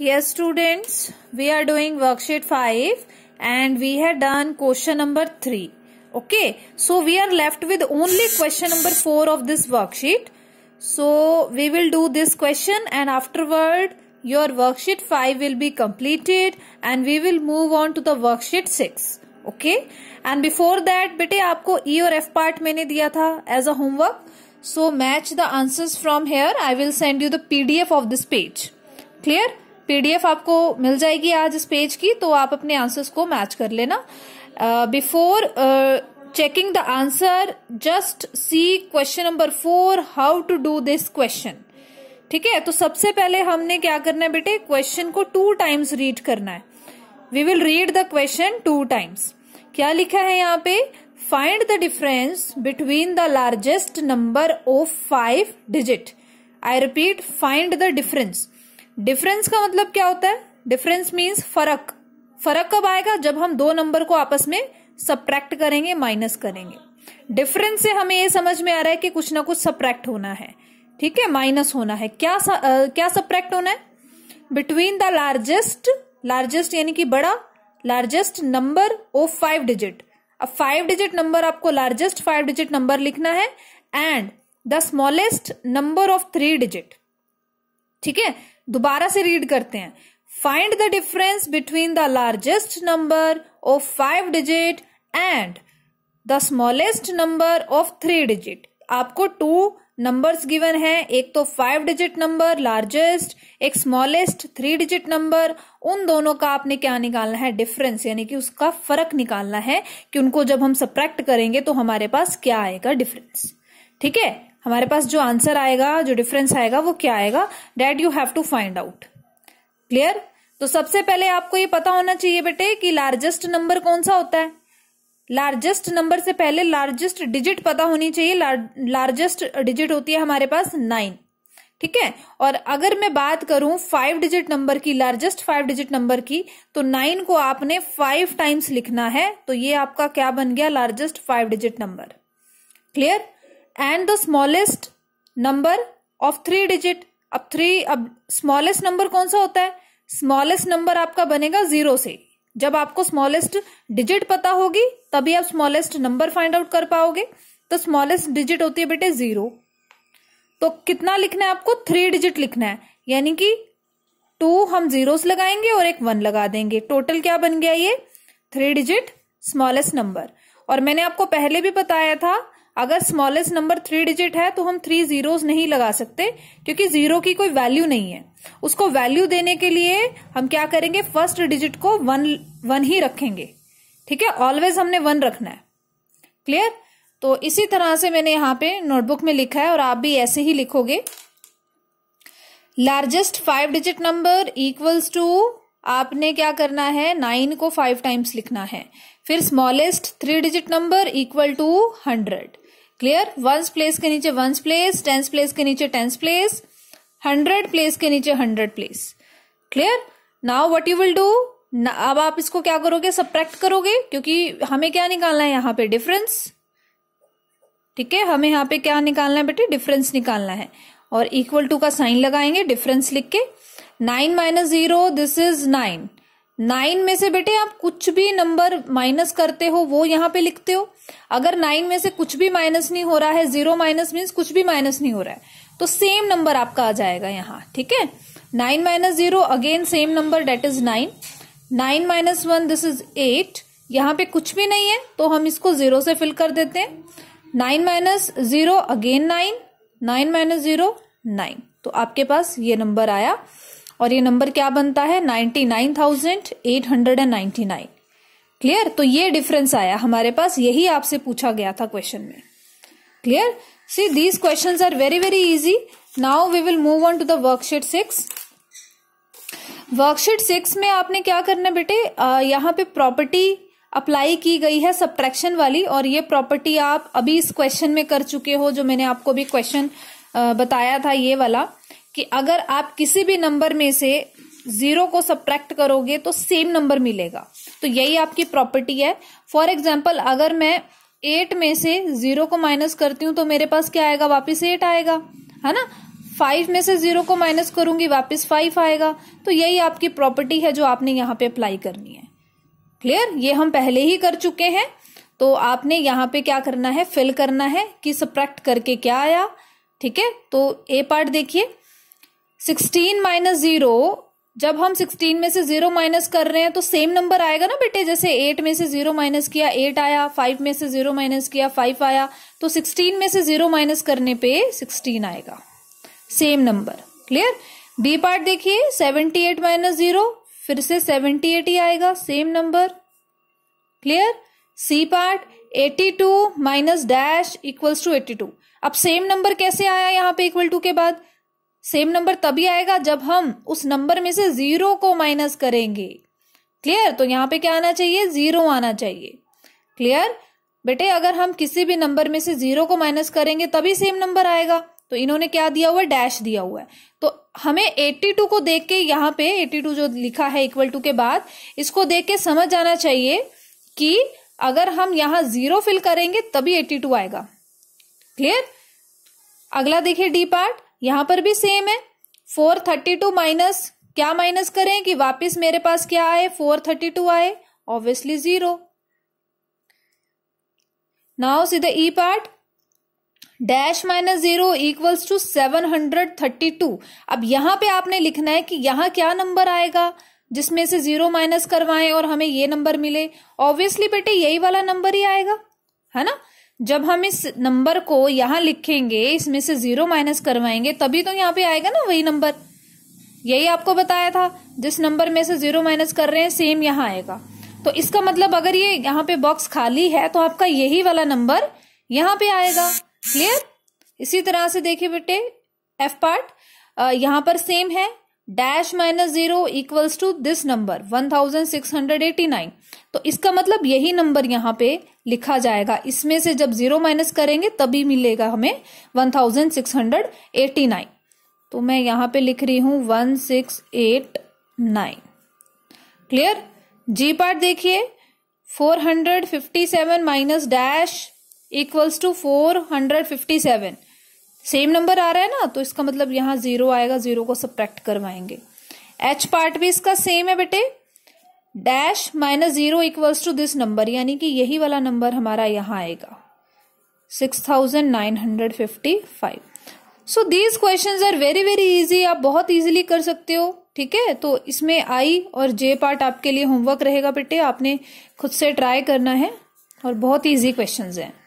Here students, we are doing worksheet 5 and we have done question number 3. Okay, so we are left with only question number 4 of this worksheet. So we will do this question and afterward your worksheet 5 will be completed and we will move on to the worksheet 6. Okay and before that बेटे आपको E e और F part मैंने दिया था as a homework so match the answers from here I will send you the PDF of this page clear PDF आपको मिल जाएगी आज इस पेज की तो आप अपने आंसर्स को मैच कर लेना before checking the answer just see question number four how to do this question ठीक है तो सबसे पहले हमने क्या करना है बेटे क्वेश्चन को टू टाइम्स रीड करना है we will read the question two times क्या लिखा है यहाँ पे find the difference between the largest number of five digit I repeat find the difference difference का मतलब क्या होता है डिफरेंस मीन्स फर्क फर्क कब आएगा जब हम दो नंबर को आपस में सप्रैक्ट करेंगे माइनस करेंगे डिफरेंस से हमें ये समझ में आ रहा है कि कुछ ना कुछ सप्रैक्ट होना है ठीक है माइनस होना है क्या आ, क्या सप्रैक्ट होना है बिटवीन द लार्जेस्ट लार्जेस्ट यानी कि बड़ा largest number of five digit अब फाइव डिजिट नंबर आपको लार्जेस्ट फाइव डिजिट नंबर लिखना है and the smallest number of three digit ठीक है दोबारा से रीड करते हैं find the difference between the largest number of five digit and the smallest number of three digit आपको टू नंबर्स गिवन है एक तो फाइव डिजिट नंबर लार्जेस्ट एक स्मॉलेस्ट थ्री डिजिट नंबर उन दोनों का आपने क्या निकालना है डिफरेंस यानी कि उसका फर्क निकालना है कि उनको जब हम सप्रैक्ट करेंगे तो हमारे पास क्या आएगा डिफरेंस ठीक है हमारे पास जो आंसर आएगा जो डिफरेंस आएगा वो क्या आएगा that you have to find out clear तो सबसे पहले आपको ये पता होना चाहिए बेटे कि लार्जेस्ट नंबर कौन सा होता है लार्जेस्ट नंबर से पहले लार्जेस्ट डिजिट पता होनी चाहिए लार्जेस्ट डिजिट होती है हमारे पास नाइन ठीक है और अगर मैं बात करूं फाइव डिजिट नंबर की लार्जेस्ट फाइव डिजिट नंबर की तो नाइन को आपने फाइव टाइम्स लिखना है तो ये आपका क्या बन गया largest five digit number clear and the smallest number of three digit अब थ्री अब स्मॉलेस्ट नंबर कौन सा होता है स्मॉलेस्ट नंबर आपका बनेगा जीरो से जब आपको स्मॉलेस्ट डिजिट पता होगी तभी आप स्मॉलेस्ट नंबर फाइंड आउट कर पाओगे तो स्मॉलेस्ट डिजिट होती है बेटे जीरो तो कितना लिखना है आपको थ्री डिजिट लिखना है यानी कि टू हम से लगाएंगे और एक वन लगा देंगे टोटल क्या बन गया ये थ्री डिजिट स्मॉलेस्ट नंबर और मैंने आपको पहले भी बताया था अगर स्मॉलेस्ट नंबर थ्री डिजिट है तो हम थ्री जीरोस नहीं लगा सकते क्योंकि जीरो की कोई वैल्यू नहीं है उसको वैल्यू देने के लिए हम क्या करेंगे फर्स्ट डिजिट को वन वन ही रखेंगे ठीक है ऑलवेज हमने वन रखना है क्लियर तो इसी तरह से मैंने यहां पे नोटबुक में लिखा है और आप भी ऐसे ही लिखोगे largest five digit number equals to आपने क्या करना है नाइन को फाइव टाइम्स लिखना है फिर smallest three digit number equal to hundred clear ones place के नीचे वंस प्लेस टेंस प्लेस के नीचे टेंस प्लेस हंड्रेड प्लेस के नीचे hundred place clear now what you will do अब आप इसको क्या करोगे सब्ट्रैक्ट करोगे क्योंकि हमें क्या निकालना है यहां पे डिफरेंस ठीक है हमें यहाँ पे क्या निकालना है बेटे डिफरेंस निकालना है और इक्वल टू का साइन लगाएंगे डिफरेंस लिख के nine minus zero this is nine nine में से बेटे आप कुछ भी नंबर माइनस करते हो वो यहाँ पे लिखते हो अगर नाइन में से कुछ भी माइनस नहीं हो रहा है जीरो माइनस मीन्स कुछ भी माइनस नहीं हो रहा है तो सेम नंबर आपका आ जाएगा यहाँ ठीक है nine minus zero again same number that is nine nine minus one this is eight यहाँ पे कुछ भी नहीं है तो हम इसको जीरो से फिल कर देते हैं nine minus zero again nine nine minus zero nine तो आपके पास ये नंबर आया और ये नंबर क्या बनता है ninety nine thousand eight hundred and ninety nine clear तो ये डिफरेंस आया हमारे पास यही आपसे पूछा गया था क्वेश्चन में clear see these question are very very easy now we will move on to the worksheet six worksheet six में आपने क्या करना है बेटे यहाँ पे प्रॉपर्टी अप्लाई की गई है सब्ट्रैक्शन वाली और ये प्रॉपर्टी आप अभी इस क्वेश्चन में कर चुके हो जो मैंने आपको भी क्वेश्चन बताया था ये वाला कि अगर आप किसी भी नंबर में से जीरो को सब्ट्रैक्ट करोगे तो सेम नंबर मिलेगा तो यही आपकी प्रॉपर्टी है फॉर एग्जाम्पल अगर मैं एट में से जीरो को माइनस करती हूँ तो मेरे पास क्या आएगा वापस एट आएगा है ना फाइव में से जीरो को माइनस करूंगी वापस फाइव आएगा तो यही आपकी प्रॉपर्टी है जो आपने यहाँ पे अप्लाई करनी है क्लियर ये हम पहले ही कर चुके हैं तो आपने यहाँ पे क्या करना है फिल करना है कि सप्रैक्ट करके क्या आया ठीक है तो ए पार्ट देखिए सिक्सटीन माइनस जीरो जब हम सिक्सटीन में से जीरो माइनस कर रहे हैं तो सेम नंबर आएगा ना बेटे जैसे एट में से जीरो माइनस किया एट आया फाइव में से जीरो माइनस किया फाइव आया तो सिक्सटीन में से जीरो माइनस करने पे सिक्सटीन आएगा same number clear B part देखिए सेवेंटी एट माइनस जीरो फिर से सेवेंटी एट ही आएगा same number clear C part eighty two minus dash equals to eighty two अब सेम नंबर कैसे आया यहाँ पे इक्वल टू के बाद सेम नंबर तभी आएगा जब हम उस नंबर में से जीरो को माइनस करेंगे क्लियर तो यहाँ पे क्या आना चाहिए जीरो आना चाहिए क्लियर बेटे अगर हम किसी भी नंबर में से जीरो को माइनस करेंगे तभी सेम नंबर आएगा तो इन्होंने क्या दिया हुआ है डैश दिया हुआ है तो हमें 82 को देख के यहाँ पे 82 जो लिखा है इक्वल टू के बाद इसको देख के समझ आना चाहिए कि अगर हम यहाँ जीरो फिल करेंगे तभी 82 आएगा क्लियर अगला देखिए डी पार्ट यहां पर भी सेम है फोर थर्टी टू माइनस क्या माइनस करें कि वापस मेरे पास क्या आए फोर थर्टी टू आए obviously zero now see the E part dash minus zero equals to seven hundred thirty two अब यहां पे आपने लिखना है कि यहां क्या नंबर आएगा जिसमें से जीरो माइनस करवाएं और हमें ये नंबर मिले ऑब्वियसली बेटे यही वाला नंबर ही आएगा है ना जब हम इस नंबर को यहाँ लिखेंगे इसमें से जीरो माइनस करवाएंगे तभी तो यहाँ पे आएगा ना वही नंबर यही आपको बताया था जिस नंबर में से जीरो माइनस कर रहे हैं सेम यहाँ आएगा तो इसका मतलब अगर ये यहाँ पे बॉक्स खाली है तो आपका यही वाला नंबर यहाँ पे आएगा क्लियर इसी तरह से देखिए बेटे एफ पार्ट यहाँ पर सेम है dash minus zero equals to this number one thousand six hundred eighty nine तो इसका मतलब यही नंबर यहाँ पे लिखा जाएगा इसमें से जब जीरो माइनस करेंगे तभी मिलेगा हमें one thousand six hundred eighty nine तो मैं यहां पे लिख रही हूं one six eight nine clear G part देखिए four hundred fifty seven minus dash equals to four hundred fifty seven same number आ रहा है ना तो इसका मतलब यहां जीरो आएगा जीरो को सब्ट्रैक्ट करवाएंगे एच पार्ट भी इसका सेम है बेटे dash minus zero equals to this number यानी कि यही वाला नंबर हमारा यहां आएगा six thousand nine hundred fifty five so these question are very very easy आप बहुत इजीली कर सकते हो ठीक है तो इसमें आई और जे पार्ट आपके लिए होमवर्क रहेगा बेटे आपने खुद से ट्राई करना है और बहुत इजी क्वेश्चंस हैं